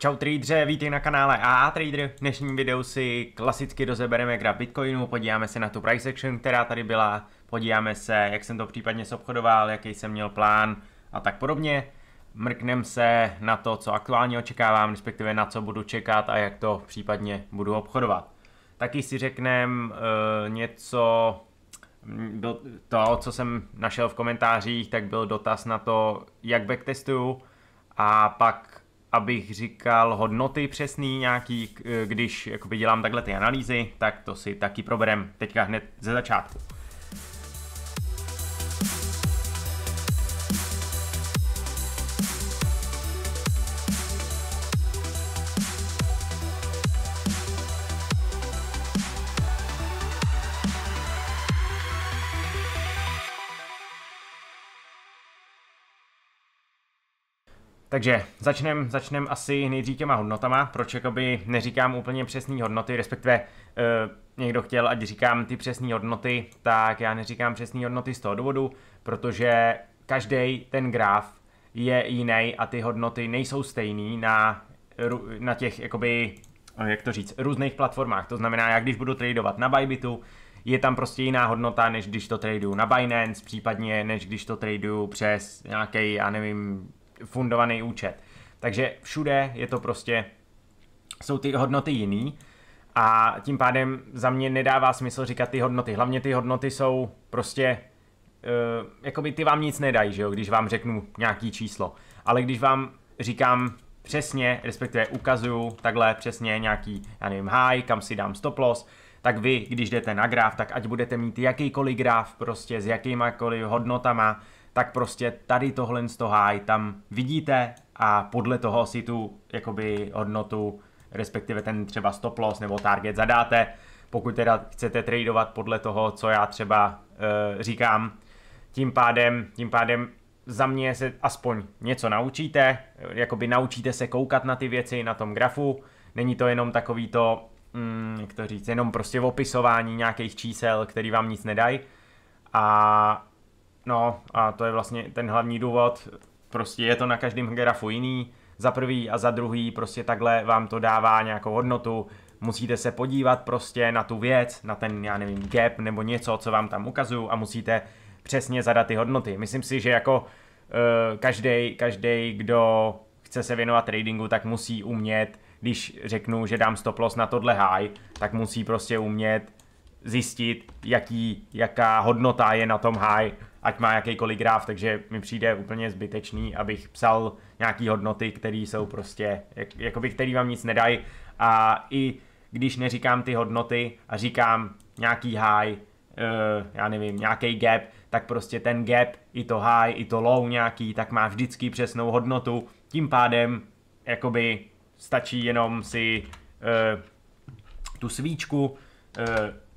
Čau tradere, vítej na kanále AA Trader. V dnešním videu si klasicky dozebereme graf Bitcoinu, podíváme se na tu price action, která tady byla, podíváme se, jak jsem to případně obchodoval, jaký jsem měl plán a tak podobně. Mrknem se na to, co aktuálně očekávám, respektive na co budu čekat a jak to případně budu obchodovat. Taky si řeknem uh, něco, byl to, co jsem našel v komentářích, tak byl dotaz na to, jak backtestuju a pak abych říkal hodnoty přesný nějaký, eh, když jakoby dělám takhle ty analýzy, tak to si taky proberem teďka hned ze začátku. Takže začnem, začnem asi nejdřív těma hodnotama, proč jakoby neříkám úplně přesné hodnoty, respektive e, někdo chtěl, ať říkám ty přesné hodnoty, tak já neříkám přesné hodnoty z toho důvodu, protože každý ten graf je jiný a ty hodnoty nejsou stejný na, na těch, jakoby, eh, jak to říct, různých platformách. To znamená, já když budu tradovat na Bybitu, je tam prostě jiná hodnota, než když to traduju na Binance, případně než když to traduju přes nějaký, já nevím, fundovaný účet. Takže všude je to prostě, jsou ty hodnoty jiný a tím pádem za mě nedává smysl říkat ty hodnoty. Hlavně ty hodnoty jsou prostě, uh, eh, by ty vám nic nedají, že jo, když vám řeknu nějaký číslo. Ale když vám říkám přesně, respektive ukazuju takhle přesně nějaký, já nevím, high, kam si dám stop loss, tak vy, když jdete na graf, tak ať budete mít jakýkoliv graf prostě s jakýmakoliv hodnotama, tak prostě tady tohle z toho high tam vidíte a podle toho si tu jakoby hodnotu, respektive ten třeba stop loss nebo target zadáte. Pokud teda chcete tradovat podle toho, co já třeba e, říkám, tím pádem, tím pádem za mě se aspoň něco naučíte, jakoby naučíte se koukat na ty věci na tom grafu, není to jenom takový to, mm, jak to říct, jenom prostě opisování nějakých čísel, který vám nic nedají a No a to je vlastně ten hlavní důvod, prostě je to na každém grafu jiný, za prvý a za druhý prostě takhle vám to dává nějakou hodnotu, musíte se podívat prostě na tu věc, na ten, já nevím, gap nebo něco, co vám tam ukazuju a musíte přesně zadat ty hodnoty. Myslím si, že jako uh, eh, každý, každý, kdo chce se věnovat tradingu, tak musí umět, když řeknu, že dám stop loss na tohle high, tak musí prostě umět zjistit, jaký, jaká hodnota je na tom high, ať má jakýkoliv graf, takže mi přijde úplně zbytečný, abych psal nějaký hodnoty, které jsou prostě, jak, jakoby, který vám nic nedají a i když neříkám ty hodnoty a říkám nějaký high, uh, já nevím, nějaký gap, tak prostě ten gap, i to high, i to low nějaký, tak má vždycky přesnou hodnotu. Tím pádem, jakoby, stačí jenom si uh, tu svíčku uh,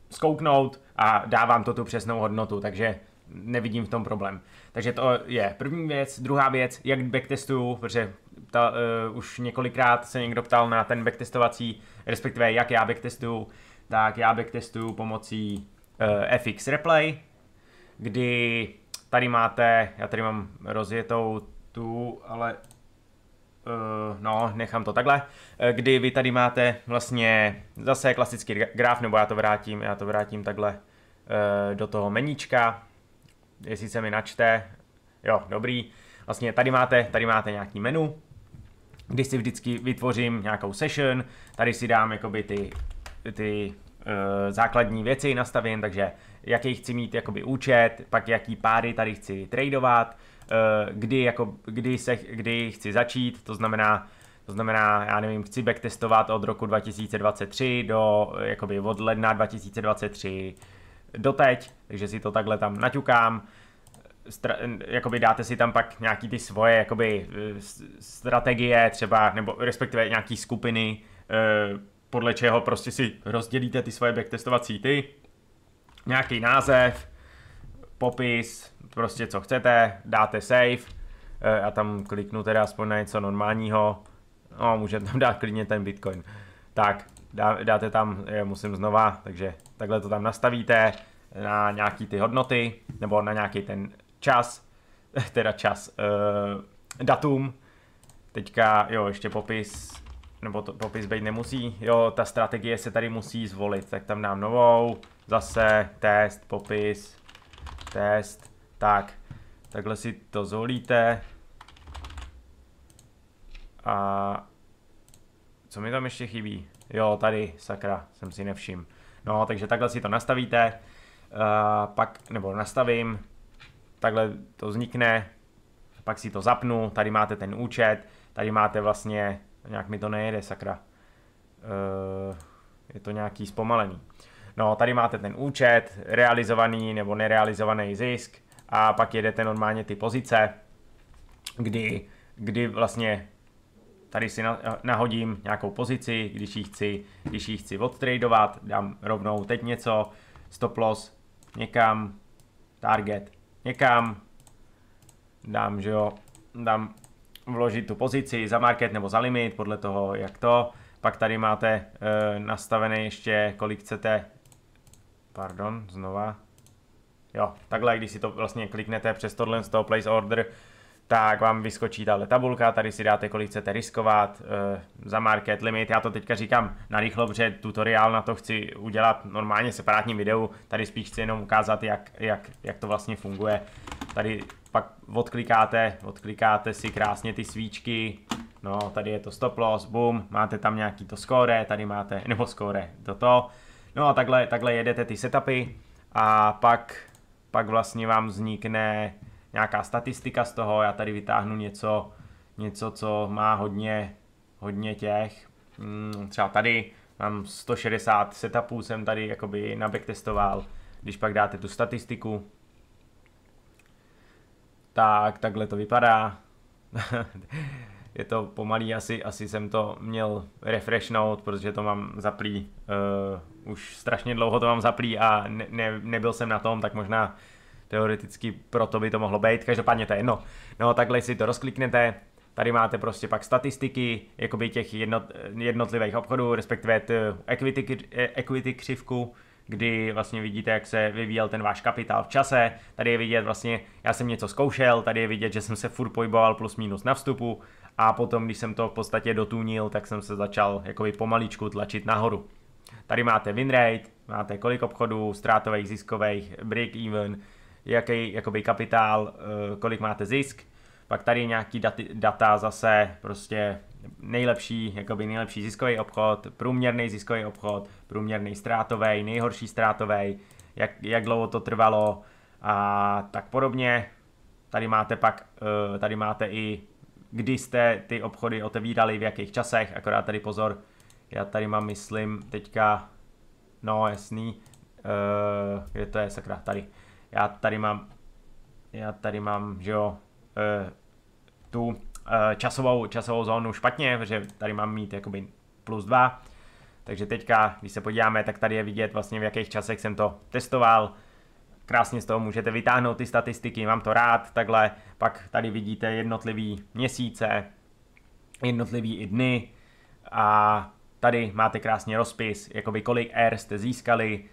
skouknout a dávám to tu přesnou hodnotu, takže nevidím v tom problém. Takže to je první věc. Druhá věc, jak backtestuju, protože ta, uh, už několikrát se někdo ptal na ten backtestovací, respektive jak já backtestuju, tak já backtestuju pomocí uh, eh, FX Replay, kdy tady máte, já tady mám rozjetou tu, ale uh, no, nechám to takhle, kdy vy tady máte vlastně zase klasický graf, nebo já to vrátím, já to vrátím takhle uh, do toho meníčka, jestli se mi načte, jo, dobrý. Vlastně tady máte, tady máte nějaký menu, Když si vždycky vytvořím nějakou session, tady si dám jakoby ty, ty uh, základní věci nastavím, takže jaký chci mít jakoby účet, pak jaký páry tady chci tradovat, eh, kdy, jako, kdy, se, kdy chci začít, to znamená, to znamená, já nevím, chci backtestovat od roku 2023 do eh, jakoby od ledna 2023 doteď, takže si to takhle tam naťukám, stra- jakoby dáte si tam pak nějaký ty svoje jakoby eh, strategie třeba, nebo respektive nějaký skupiny, eh, podle čeho prostě si rozdělíte ty svoje backtestovací ty, nějaký název, popis, prostě co chcete, dáte save, já eh, tam kliknu teda aspoň na něco normálního, no můžete tam dát klidně ten bitcoin. Tak, dá, dáte tam, je, musím znova, takže takhle to tam nastavíte, na nějaký ty hodnoty, nebo na nějaký ten čas, teda čas, uh, datum, teďka, jo, ještě popis, nebo to, popis být nemusí, jo, ta strategie se tady musí zvolit, tak tam dám novou, zase test, popis, test, tak, takhle si to zvolíte a co mi tam ještě chybí? Jo, tady, sakra, jsem si nevšiml. No, takže takhle si to nastavíte. Eh, pak, nebo nastavím, takhle to vznikne, pak si to zapnu, tady máte ten účet, tady máte vlastně, nějak mi to nejede, sakra, eh, je to nějaký zpomalený. No, tady máte ten účet, realizovaný nebo nerealizovaný zisk a pak jedete normálně ty pozice, kdy, kdy vlastně tady si nahodím nějakou pozici, když ji chci, když ji chci odtradovat, dám rovnou teď něco, stop loss někam, target, někam, dám, že jo, dám vložit tu pozici za market nebo za limit, podle toho, jak to. Pak tady máte e, nastavené ještě, kolik chcete, pardon, znova, jo, takhle, když si to vlastně kliknete přes tohle z toho place order, tak vám vyskočí tahle tabulka, tady si dáte, kolik chcete riskovat e, za market limit. Já to teďka říkám narychlo, protože tutoriál na to chci udělat normálně separátním videu. Tady spíš chci jenom ukázat, jak, jak, jak to vlastně funguje. Tady pak odklikáte, odklikáte si krásně ty svíčky, no tady je to stop loss, boom, máte tam nějaký to score, tady máte, nebo score, toto. No a takhle, takhle jedete ty setupy a pak, pak vlastně vám vznikne nějaká statistika z toho, já tady vytáhnu něco, něco co má hodně, hodně těch, mm, třeba tady mám 160 setupů, jsem tady jakoby nabacktestoval, když pak dáte tu statistiku, tak takhle to vypadá. je to pomalý, asi, asi jsem to měl refreshnout, protože to mám zaplý, uh, už strašně dlouho to mám zaplý a ne, ne, nebyl jsem na tom, tak možná teoreticky proto by to mohlo být, každopádně to je jedno. No takhle si to rozkliknete, tady máte prostě pak statistiky jakoby těch jednot, jednotlivých obchodů, respektive t, equity, equity křivku, kdy vlastně vidíte, jak se vyvíjel ten váš kapitál v čase. Tady je vidět vlastně, já jsem něco zkoušel, tady je vidět, že jsem se furt pohyboval plus minus na vstupu a potom, když jsem to v podstatě dotunil, tak jsem se začal jakoby pomaličku tlačit nahoru. Tady máte win rate, máte kolik obchodů, ztrátových, ziskových, break even, jaký jakoby kapitál, eh, kolik máte zisk, pak tady nějaký daty, data zase prostě nejlepší, jakoby nejlepší ziskový obchod, průměrný ziskový obchod, průměrný ztrátový, nejhorší ztrátový, jak, jak dlouho to trvalo a tak podobně. Tady máte pak, eh, tady máte i kdy jste ty obchody otevírali, v jakých časech, akorát tady pozor, já tady mám, myslím, teďka, no jasný, uh, eh, kde to je, sakra, tady já tady mám, já tady mám, že jo, eh, tu eh, časovou, časovou zónu špatně, protože tady mám mít jakoby plus 2, takže teďka, když se podíváme, tak tady je vidět vlastně v jakých časech jsem to testoval, krásně z toho můžete vytáhnout ty statistiky, mám to rád, takhle, pak tady vidíte jednotlivý měsíce, jednotlivý i dny a tady máte krásně rozpis, jakoby kolik R jste získali,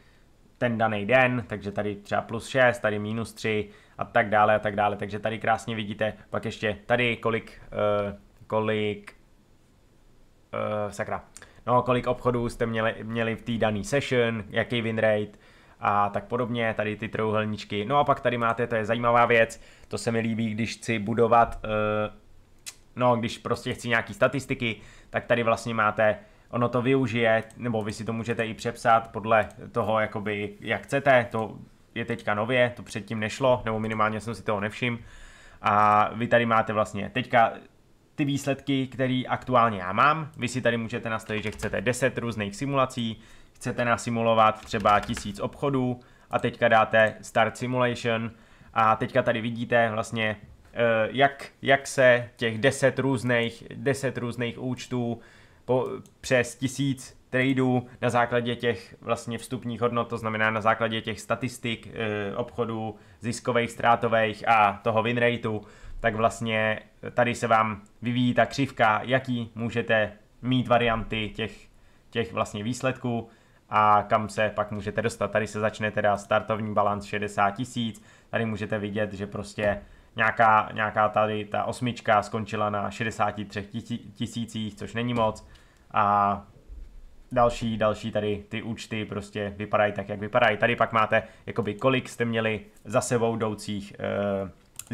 ten daný den, takže tady třeba plus 6, tady minus 3 a tak dále a tak dále. Takže tady krásně vidíte pak ještě tady kolik, uh, kolik, uh, sakra, no kolik obchodů jste měli, měli v té daný session, jaký win rate, a tak podobně, tady ty trouhelníčky. No a pak tady máte, to je zajímavá věc, to se mi líbí, když chci budovat, uh, no když prostě chci nějaký statistiky, tak tady vlastně máte ono to využije, nebo vy si to můžete i přepsat podle toho, jakoby, jak chcete, to je teďka nově, to předtím nešlo, nebo minimálně jsem si toho nevšiml. A vy tady máte vlastně teďka ty výsledky, které aktuálně já mám. Vy si tady můžete nastavit, že chcete 10 různých simulací, chcete nasimulovat třeba 1000 obchodů a teďka dáte Start Simulation a teďka tady vidíte vlastně, eh, jak, jak se těch 10 různých, 10 různých účtů po, přes tisíc tradeů na základě těch vlastně vstupních hodnot, to znamená na základě těch statistik e, obchodů, ziskových, ztrátových a toho win rateu, tak vlastně eh, tady se vám vyvíjí ta křivka, jaký můžete mít varianty těch, těch vlastně výsledků a kam se pak můžete dostat. Tady se začne teda startovní balans 60 tisíc, tady můžete vidět, že prostě Nějaká, nějaká tady ta osmička skončila na 63 tisících, což není moc. A další, další tady ty účty prostě vypadají tak, jak vypadají. Tady pak máte, jakoby kolik jste měli za sebou jdoucích e,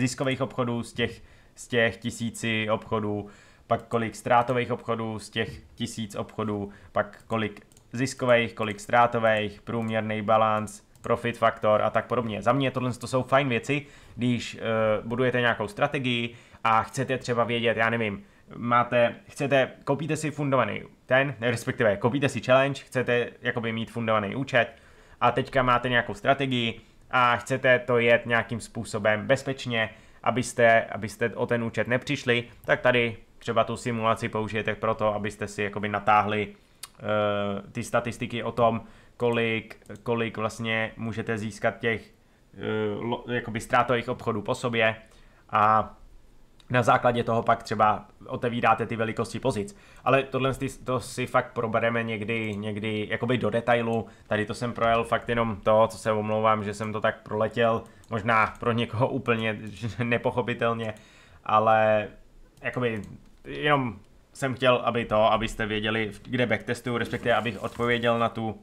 ziskových obchodů z těch, z těch tisíci obchodů, pak kolik ztrátových obchodů z těch tisíc obchodů, pak kolik ziskových, kolik ztrátových, průměrný balans, profit faktor a tak podobně. Za mě tohle to jsou fajn věci, když uh, budujete nějakou strategii a chcete třeba vědět, já nevím, máte, chcete, koupíte si fundovaný ten, respektive koupíte si challenge, chcete jakoby mít fundovaný účet a teďka máte nějakou strategii a chcete to jet nějakým způsobem bezpečně, abyste, abyste o ten účet nepřišli, tak tady třeba tu simulaci použijete to abyste si jakoby natáhli uh, ty statistiky o tom, kolik, kolik vlastně můžete získat těch Eh, jakoby ztrátových obchodů po sobě a na základě toho pak třeba otevíráte ty velikosti pozic. Ale tohle to si fakt probereme někdy, někdy jakoby do detailu. Tady to jsem projel fakt jenom to, co se omlouvám, že jsem to tak proletěl, možná pro někoho úplně nepochopitelně, ale jakoby jenom jsem chtěl, aby to, abyste věděli, kde backtestuju, respektive abych odpověděl na tu,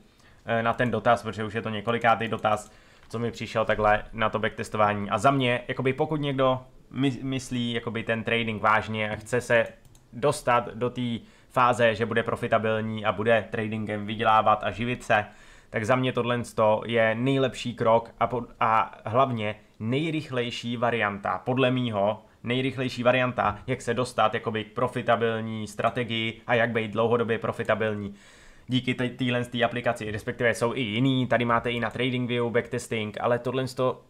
eh, na ten dotaz, protože už je to několikátý dotaz, co mi přišel takhle na to backtestování. A za mě, jakoby pokud někdo myslí jakoby ten trading vážně a chce se dostat do té fáze, že bude profitabilní a bude tradingem vydělávat a živit se, tak za mě tohle je nejlepší krok a, po, a hlavně nejrychlejší varianta, podle mýho, nejrychlejší varianta, jak se dostat jakoby k profitabilní strategii a jak být dlouhodobě profitabilní díky téhle tý aplikaci, respektive jsou i jiný, tady máte i na TradingView backtesting, ale tohle to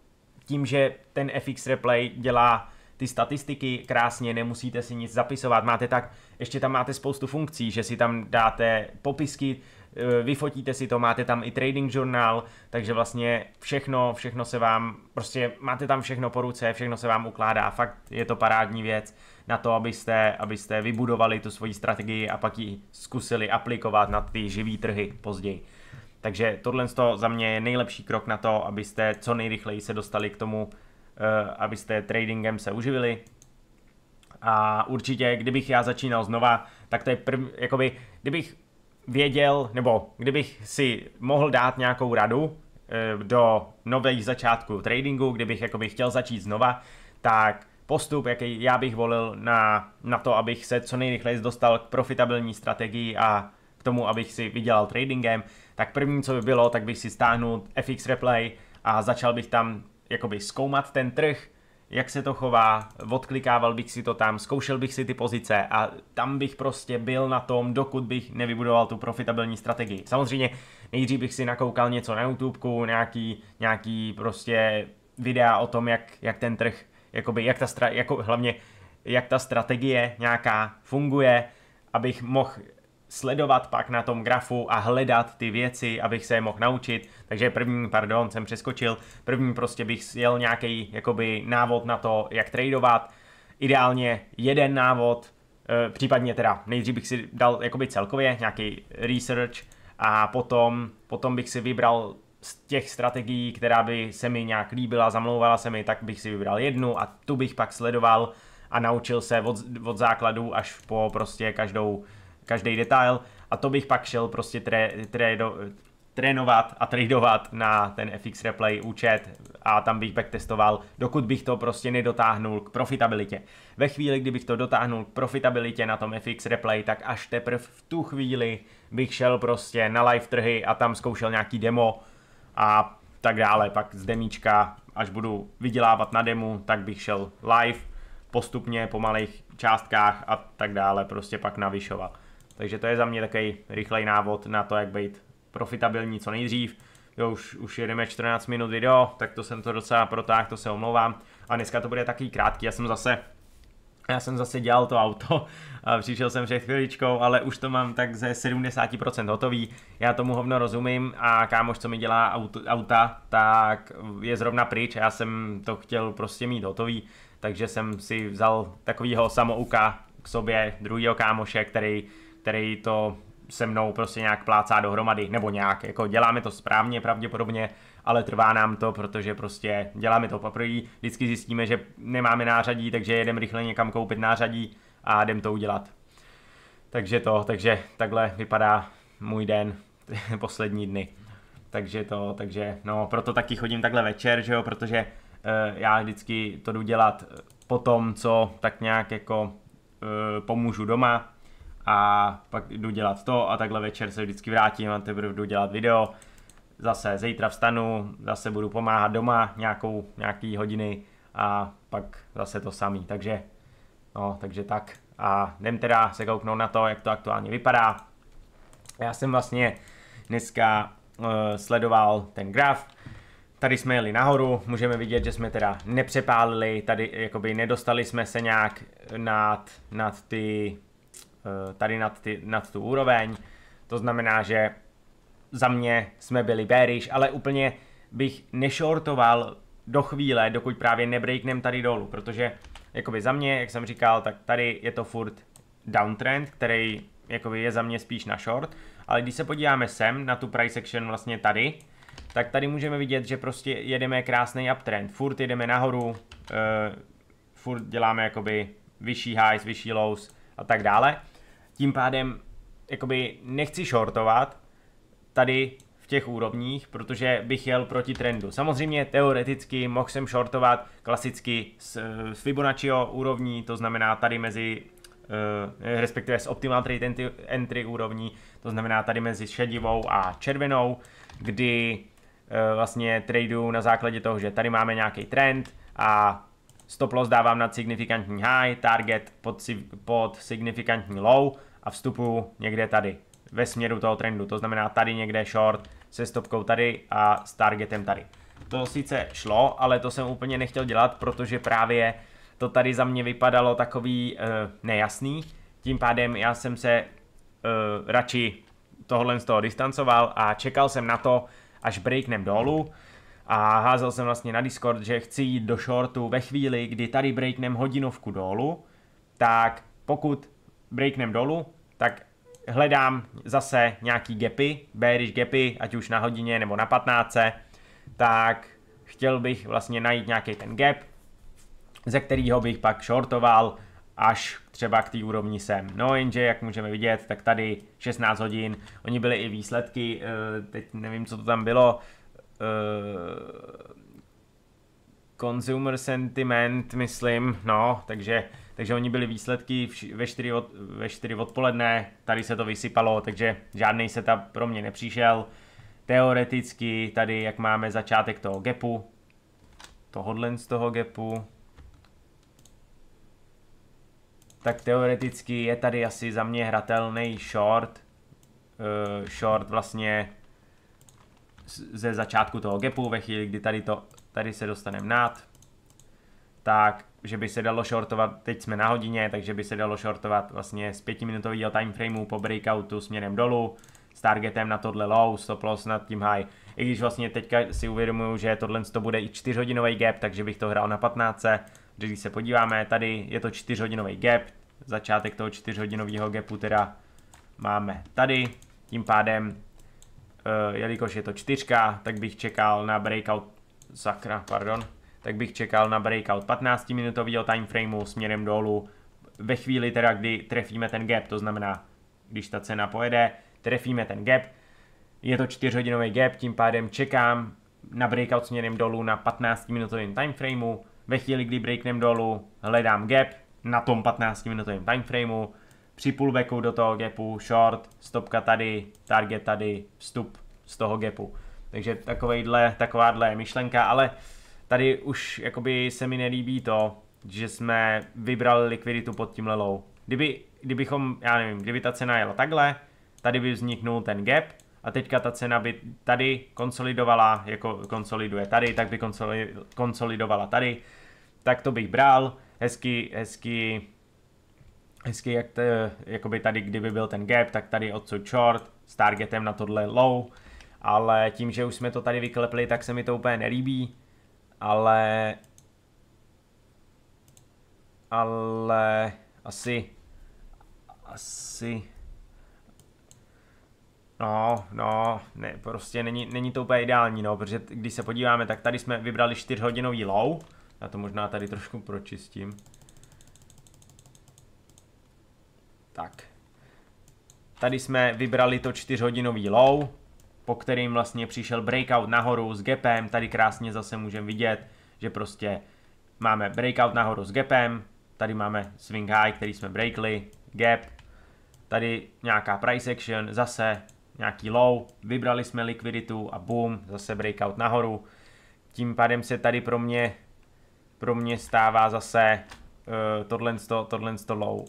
tím, že ten FX Replay dělá ty statistiky krásně, nemusíte si nic zapisovat, máte tak, ještě tam máte spoustu funkcí, že si tam dáte popisky, Eh, vyfotíte si to, máte tam i trading žurnál, takže vlastně všechno, všechno se vám, prostě máte tam všechno po ruce, všechno se vám ukládá, fakt je to parádní věc na to, abyste, abyste vybudovali tu svoji strategii a pak ji zkusili aplikovat na ty živý trhy později. Takže tohle za mě je nejlepší krok na to, abyste co nejrychleji se dostali k tomu, eh, abyste tradingem se uživili. A určitě, kdybych já začínal znova, tak to je první, jakoby, kdybych věděl, nebo kdybych si mohl dát nějakou radu eh, do nových začátku tradingu, kdybych jakoby chtěl začít znova, tak postup, jaký já bych volil na, na to, abych se co nejrychleji dostal k profitabilní strategii a k tomu, abych si vydělal tradingem, tak první, co by bylo, tak bych si stáhnul FX Replay a začal bych tam jakoby zkoumat ten trh, jak se to chová, odklikával bych si to tam, zkoušel bych si ty pozice a tam bych prostě byl na tom, dokud bych nevybudoval tu profitabilní strategii. Samozřejmě nejdřív bych si nakoukal něco na YouTube, nějaký, nějaký prostě videa o tom, jak, jak ten trh, jakoby, jak ta, stra, jako, hlavně jak ta strategie nějaká funguje, abych mohl sledovat pak na tom grafu a hledat ty věci, abych se je mohl naučit. Takže první, pardon, jsem přeskočil, první prostě bych jel nějaký jakoby návod na to, jak tradovat, ideálně jeden návod, eh, případně teda nejdřív bych si dal jakoby celkově nějaký research a potom, potom bych si vybral z těch strategií, která by se mi nějak líbila, zamlouvala se mi, tak bych si vybral jednu a tu bych pak sledoval a naučil se od, od základu až po prostě každou každý detail a to bych pak šel prostě tre, do, trénovat a tradovat na ten FX Replay účet a tam bych backtestoval, dokud bych to prostě nedotáhnul k profitabilitě. Ve chvíli, kdybych to dotáhnul k profitabilitě na tom FX Replay, tak až teprve v tu chvíli bych šel prostě na live trhy a tam zkoušel nějaký demo a tak dále. Pak z demíčka, až budu vydělávat na demo, tak bych šel live postupně po malých částkách a tak dále, prostě pak navyšoval. Takže to je za mě takový rychlej návod na to, jak být profitabilní co nejdřív. Jo, už, už jedeme 14 minut video, tak to jsem to docela protáhl, to se omlouvám. A dneska to bude taky krátký, já jsem zase já jsem zase dělal to auto a přišel jsem před chviličkou, ale už to mám tak ze 70% hotový. Já tomu hovno rozumím a kámoš, co mi dělá auto, auta, tak je zrovna pryč. Já jsem to chtěl prostě mít hotový, takže jsem si vzal takovýho samouka k sobě, druhýho kámoše, který který to se mnou prostě nějak plácá dohromady, nebo nějak, jako děláme to správně pravděpodobně, ale trvá nám to, protože prostě děláme to poprvé, vždycky zjistíme, že nemáme nářadí, takže jedeme rychle někam koupit nářadí a jdem to udělat. Takže to, takže takhle vypadá můj den, poslední dny. Takže to, takže no, proto taky chodím takhle večer, že jo, protože uh, já vždycky to jdu dělat po tom, co tak nějak jako uh, pomůžu doma, a pak jdu dělat to a takhle večer se vždycky vrátím a teprve jdu dělat video. Zase zítra vstanu, zase budu pomáhat doma nějakou, nějaký hodiny a pak zase to samý, takže no, takže tak. A jdem teda se kouknout na to, jak to aktuálně vypadá. Já jsem vlastně dneska uh, sledoval ten graf, tady jsme jeli nahoru, můžeme vidět, že jsme teda nepřepálili, tady jakoby nedostali jsme se nějak nad, nad ty Eh, tady nad, ty, nad tu úroveň. To znamená, že za mě jsme byli bearish, ale úplně bych nešortoval do chvíle, dokud právě nebreaknem tady dolů, protože jakoby za mě, jak jsem říkal, tak tady je to furt downtrend, který jakoby je za mě spíš na short, ale když se podíváme sem na tu price action vlastně tady, tak tady můžeme vidět, že prostě jedeme krásný uptrend, furt jedeme nahoru, uh, furt děláme jakoby vyšší highs, vyšší lows a tak dále. Tím pádem jakoby nechci shortovat tady v těch úrovních, protože bych jel proti trendu. Samozřejmě teoreticky mohl jsem shortovat klasicky z, z Fibonacciho úrovní, to znamená tady mezi eh, respektive z Optimal Trade entry, entry úrovní, to znamená tady mezi šedivou a červenou, kdy eh, vlastně tradu na základě toho, že tady máme nějaký trend a Stop loss dávám nad signifikantní high, target pod, pod signifikantní low a vstupu někde tady ve směru toho trendu. To znamená tady někde short se stopkou tady a s targetem tady. To sice šlo, ale to jsem úplně nechtěl dělat, protože právě to tady za mě vypadalo takový e, nejasný. Tím pádem já jsem se e, radši tohle z toho distancoval a čekal jsem na to, až breaknem dolů a házel jsem vlastně na Discord, že chci jít do shortu ve chvíli, kdy tady breaknem hodinovku dolů, tak pokud breaknem dolů, tak hledám zase nějaký gapy, bearish gapy, ať už na hodině nebo na 15, tak chtěl bych vlastně najít nějaký ten gap, ze kterého bych pak shortoval až třeba k té úrovni sem. No jenže, jak můžeme vidět, tak tady 16 hodin, oni byly i výsledky, eh, teď nevím, co to tam bylo, Eh, consumer sentiment, myslím, no, takže, takže oni byli výsledky ve, 4 od, ve 4 odpoledne, tady se to vysypalo, takže žádný se pro mě nepřišel. Teoreticky tady, jak máme začátek toho gapu, tohodle z toho gapu, tak teoreticky je tady asi za mě hratelný short. Uh, short vlastně ze začátku toho gapu, ve chvíli, kdy tady, to, tady se dostaneme nad, tak, že by se dalo shortovat, teď jsme na hodině, takže by se dalo shortovat vlastně z pětiminutového timeframeu po breakoutu směrem dolů, s targetem na tohle low, stop loss nad tím high. I když vlastně teďka si uvědomuju, že tohle to bude i 4-hodinový gap, takže bych to hrál na 15. Když se podíváme, tady je to 4-hodinový gap, začátek toho 4-hodinového gapu teda máme tady, tím pádem Eh, jelikož je to čtyřka, tak bych čekal na breakout, sakra, pardon, tak bych čekal na breakout 15 minutového timeframeu směrem dolů ve chvíli teda, kdy trefíme ten gap, to znamená, když ta cena pojede, trefíme ten gap, je to čtyřhodinový gap, tím pádem čekám na breakout směrem dolů na 15 minutovém timeframeu, ve chvíli, kdy breaknem dolů, hledám gap na tom 15 minutovém timeframeu, při pullbacku do toho gapu, short, stopka tady, target tady, vstup z toho gapu. Takže takovejhle, takováhle myšlenka, ale tady už jakoby se mi nelíbí to, že jsme vybrali likviditu pod tím lelou. Kdyby, kdybychom, já nevím, kdyby ta cena jela takhle, tady by vzniknul ten gap a teďka ta cena by tady konsolidovala, jako konsoliduje tady, tak by konsolidovala tady, tak to bych bral, hezky, hezky hezky, jak te, jakoby tady, kdyby byl ten gap, tak tady odsud short, s targetem na tohle low, ale tím, že už jsme to tady vyklepli, tak se mi to úplně nelíbí, ale ale asi asi No, no, ne, prostě není, není to úplně ideální, no, protože když se podíváme, tak tady jsme vybrali 4 hodinový low, já to možná tady trošku pročistím, Tak. Tady jsme vybrali to čtyřhodinový low, po kterým vlastně přišel breakout nahoru s gapem. Tady krásně zase můžeme vidět, že prostě máme breakout nahoru s gapem. Tady máme swing high, který jsme breakli, gap. Tady nějaká price action, zase nějaký low, vybrali jsme likviditu a boom, zase breakout nahoru. Tím pádem se tady pro mě, pro mě stává zase uh, tohle, tohle low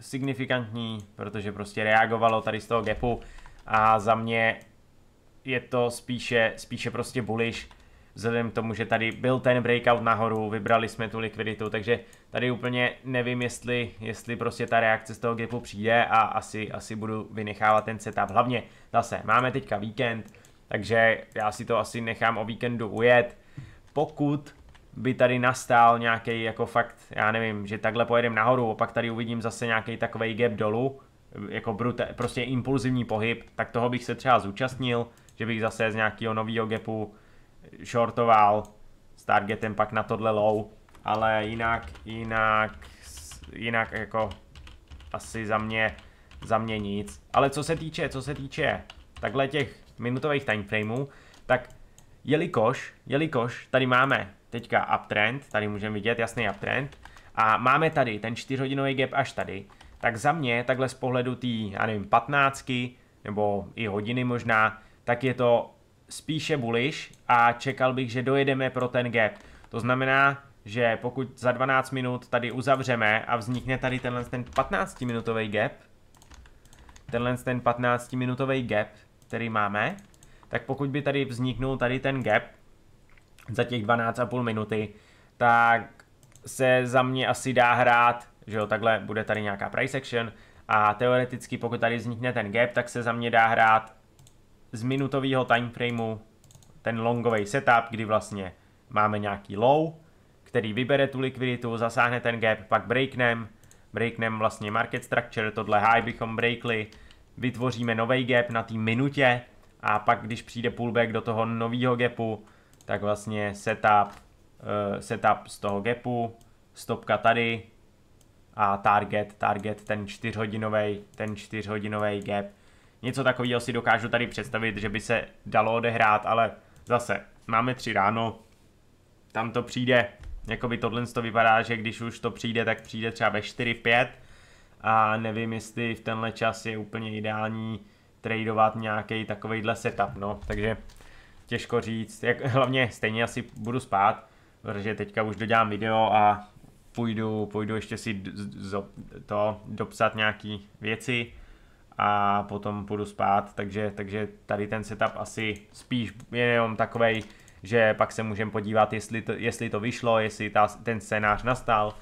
signifikantní, protože prostě reagovalo tady z toho gapu a za mě je to spíše, spíše prostě bullish, vzhledem k tomu, že tady byl ten breakout nahoru, vybrali jsme tu likviditu, takže tady úplně nevím, jestli, jestli prostě ta reakce z toho gapu přijde a asi, asi budu vynechávat ten setup. Hlavně zase, máme teďka víkend, takže já si to asi nechám o víkendu ujet. Pokud by tady nastal nějaký jako fakt, já nevím, že takhle pojedem nahoru, opak tady uvidím zase nějaký takový gap dolů, jako brute, prostě impulzivní pohyb, tak toho bych se třeba zúčastnil, že bych zase z nějakého nového gapu shortoval s targetem pak na tohle low, ale jinak, jinak, jinak jako asi za mě, za mě nic. Ale co se týče, co se týče takhle těch minutových timeframeů, tak jelikož, jelikož tady máme teďka uptrend, tady můžeme vidět jasný uptrend, a máme tady ten 4-hodinový gap až tady, tak za mě, takhle z pohledu tý, já nevím, 15 nebo i hodiny možná, tak je to spíše bullish a čekal bych, že dojedeme pro ten gap. To znamená, že pokud za 12 minut tady uzavřeme a vznikne tady tenhle ten 15 minutový gap, tenhle ten 15 minutový gap, který máme, tak pokud by tady vzniknul tady ten gap, za těch 12,5 minuty, tak se za mě asi dá hrát, že jo, takhle bude tady nějaká price action a teoreticky pokud tady vznikne ten gap, tak se za mě dá hrát z minutového frameu ten longový setup, kdy vlastně máme nějaký low, který vybere tu likviditu, zasáhne ten gap, pak breaknem, breaknem vlastně market structure, tohle high bychom breakli, vytvoříme nový gap na té minutě a pak když přijde pullback do toho nového gapu, tak vlastně setup, uh, setup z toho gapu, stopka tady a target, target ten čtyřhodinový, ten čtyřhodinový gap. Něco takového si dokážu tady představit, že by se dalo odehrát, ale zase máme tři ráno, tam to přijde, jako by tohle to vypadá, že když už to přijde, tak přijde třeba ve 4, v 5 a nevím, jestli v tenhle čas je úplně ideální tradovat nějaký takovejhle setup, no, takže těžko říct, jak, hlavně stejně asi budu spát, protože teďka už dodělám video a půjdu, půjdu ještě si to dopsat nějaký věci a potom půjdu spát, takže, takže tady ten setup asi spíš je jenom takovej, že pak se můžeme podívat, jestli to, jestli to vyšlo, jestli ta, ten scénář nastal.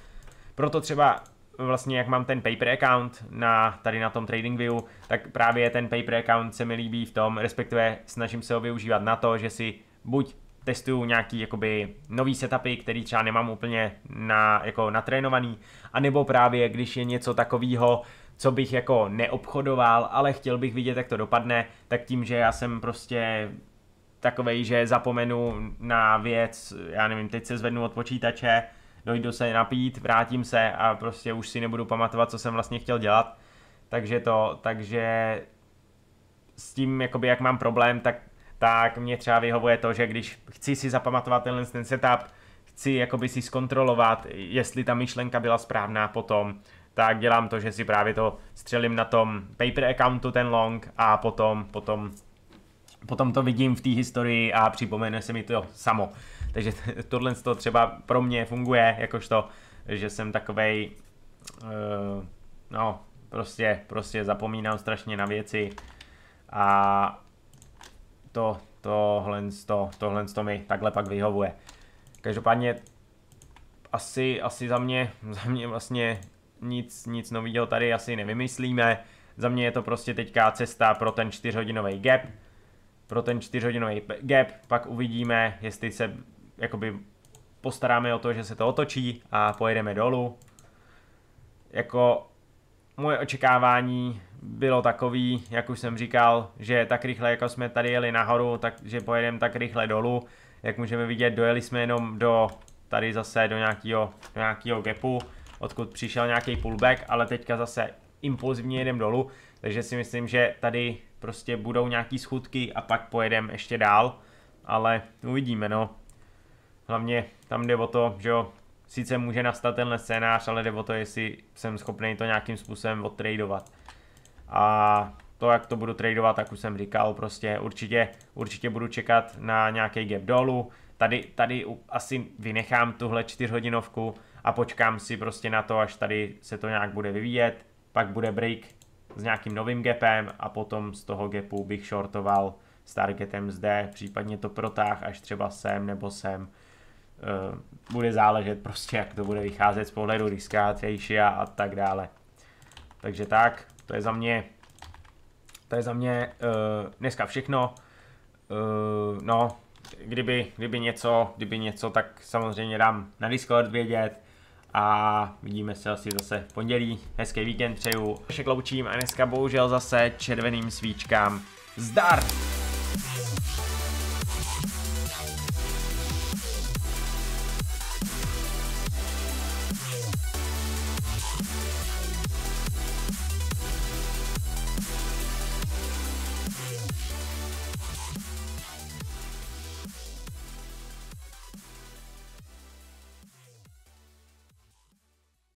Proto třeba vlastně jak mám ten paper account na, tady na tom TradingView, tak právě ten paper account se mi líbí v tom, respektive snažím se ho využívat na to, že si buď testuju nějaký jakoby nový setupy, který třeba nemám úplně na, jako natrénovaný, anebo právě když je něco takového, co bych jako neobchodoval, ale chtěl bych vidět, jak to dopadne, tak tím, že já jsem prostě takovej, že zapomenu na věc, já nevím, teď se zvednu od počítače, dojdu se napít, vrátím se a prostě už si nebudu pamatovat, co jsem vlastně chtěl dělat. Takže to, takže s tím, jakoby, jak mám problém, tak, tak mě třeba vyhovuje to, že když chci si zapamatovat tenhle ten setup, chci jakoby si zkontrolovat, jestli ta myšlenka byla správná potom, tak dělám to, že si právě to střelím na tom paper accountu ten long a potom, potom, potom to vidím v té historii a připomene se mi to samo. Takže tohle to třeba pro mě funguje, jakožto, že jsem takovej, uh, no, prostě, prostě zapomínám strašně na věci a to, tohle, to, tohle to mi takhle pak vyhovuje. Každopádně asi, asi za mě, za mě vlastně nic, nic nového tady asi nevymyslíme. Za mě je to prostě teďka cesta pro ten čtyřhodinový gap. Pro ten čtyřhodinový gap pak uvidíme, jestli se jakoby postaráme o to, že se to otočí a pojedeme dolů. Jako moje očekávání bylo takový, jak už jsem říkal, že tak rychle, jako jsme tady jeli nahoru, takže pojedeme tak rychle dolů. Jak můžeme vidět, dojeli jsme jenom do tady zase do nějakého do nějakýho gapu, odkud přišel nějaký pullback, ale teďka zase impulzivně jedem dolů, takže si myslím, že tady prostě budou nějaký schudky a pak pojedeme ještě dál, ale uvidíme no. Hlavně tam jde o to, že jo, sice může nastat tenhle scénář, ale jde o to, jestli jsem schopný to nějakým způsobem odtradovat. A to, jak to budu tradovat, tak už jsem říkal, prostě určitě, určitě budu čekat na nějaký gap dolů. Tady, tady asi vynechám tuhle čtyřhodinovku a počkám si prostě na to, až tady se to nějak bude vyvíjet. Pak bude break s nějakým novým gapem a potom z toho gapu bych shortoval s targetem zde, případně to protáh až třeba sem nebo sem Eh, bude záležet prostě, jak to bude vycházet z pohledu riskátější a, a tak dále. Takže tak, to je za mě, to je za mě uh, dneska všechno. Uh, no, kdyby, kdyby něco, kdyby něco, tak samozřejmě dám na Discord vědět a vidíme se asi zase v pondělí. Hezký víkend přeju. Vše kloučím a dneska bohužel zase červeným svíčkám. Zdar!